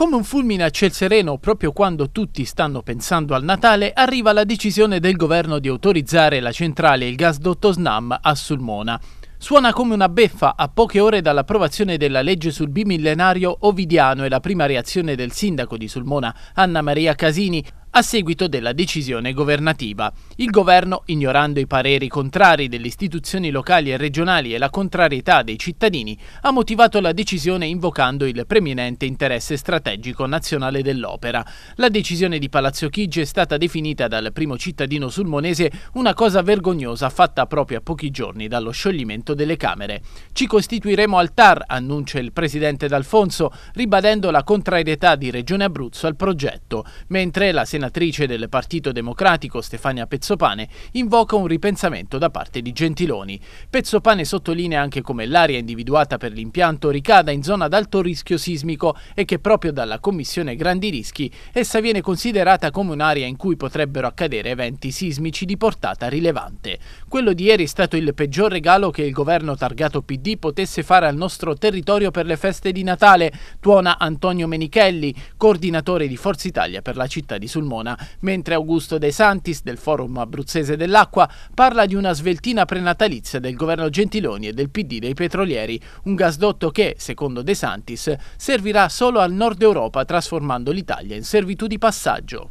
Come un fulmine a ciel sereno, proprio quando tutti stanno pensando al Natale, arriva la decisione del governo di autorizzare la centrale e il gasdotto Snam a Sulmona. Suona come una beffa a poche ore dall'approvazione della legge sul bimillenario ovidiano e la prima reazione del sindaco di Sulmona, Anna Maria Casini, a seguito della decisione governativa. Il governo, ignorando i pareri contrari delle istituzioni locali e regionali e la contrarietà dei cittadini, ha motivato la decisione invocando il preminente interesse strategico nazionale dell'opera. La decisione di Palazzo Chigi è stata definita dal primo cittadino sulmonese una cosa vergognosa fatta proprio a pochi giorni dallo scioglimento delle Camere. Ci costituiremo al TAR, annuncia il presidente D'Alfonso, ribadendo la contrarietà di Regione Abruzzo al progetto, mentre la Senatrice senatrice del Partito Democratico Stefania Pezzopane invoca un ripensamento da parte di Gentiloni. Pezzopane sottolinea anche come l'area individuata per l'impianto ricada in zona ad alto rischio sismico e che proprio dalla Commissione Grandi Rischi essa viene considerata come un'area in cui potrebbero accadere eventi sismici di portata rilevante. Quello di ieri è stato il peggior regalo che il governo targato PD potesse fare al nostro territorio per le feste di Natale, tuona Antonio Menichelli, coordinatore di Forza Italia per la città di Sulmona. Cremona, mentre Augusto De Santis del Forum Abruzzese dell'Acqua parla di una sveltina prenatalizia del governo Gentiloni e del PD dei petrolieri, un gasdotto che, secondo De Santis, servirà solo al nord Europa trasformando l'Italia in servitù di passaggio.